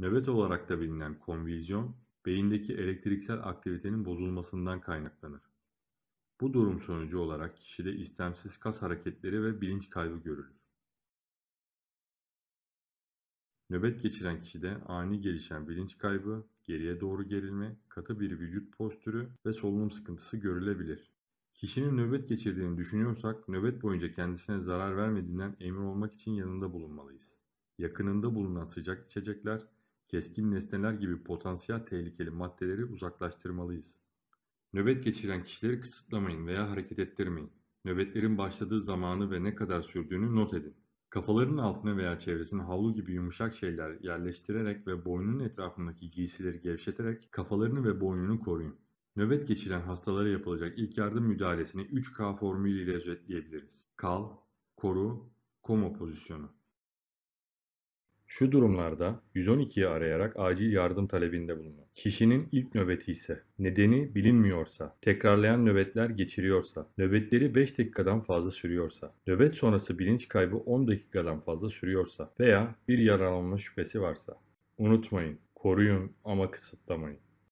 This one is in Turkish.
Nöbet olarak da bilinen konvizyon beyindeki elektriksel aktivitenin bozulmasından kaynaklanır. Bu durum sonucu olarak kişide istemsiz kas hareketleri ve bilinç kaybı görülür. Nöbet geçiren kişide ani gelişen bilinç kaybı, geriye doğru gerilme, katı bir vücut postürü ve solunum sıkıntısı görülebilir. Kişinin nöbet geçirdiğini düşünüyorsak nöbet boyunca kendisine zarar vermediğinden emin olmak için yanında bulunmalıyız. Yakınında bulunan sıcak içecekler Keskin nesneler gibi potansiyel tehlikeli maddeleri uzaklaştırmalıyız. Nöbet geçiren kişileri kısıtlamayın veya hareket ettirmeyin. Nöbetlerin başladığı zamanı ve ne kadar sürdüğünü not edin. Kafalarının altına veya çevresine havlu gibi yumuşak şeyler yerleştirerek ve boynunun etrafındaki giysileri gevşeterek kafalarını ve boynunu koruyun. Nöbet geçiren hastalara yapılacak ilk yardım müdahalesini 3K formülüyle özetleyebiliriz. Kal, koru, koma pozisyonu. Şu durumlarda 112'yi arayarak acil yardım talebinde bulunun. Kişinin ilk nöbeti ise, nedeni bilinmiyorsa, tekrarlayan nöbetler geçiriyorsa, nöbetleri 5 dakikadan fazla sürüyorsa, nöbet sonrası bilinç kaybı 10 dakikadan fazla sürüyorsa veya bir yaralanma şüphesi varsa. Unutmayın, koruyun ama kısıtlamayın.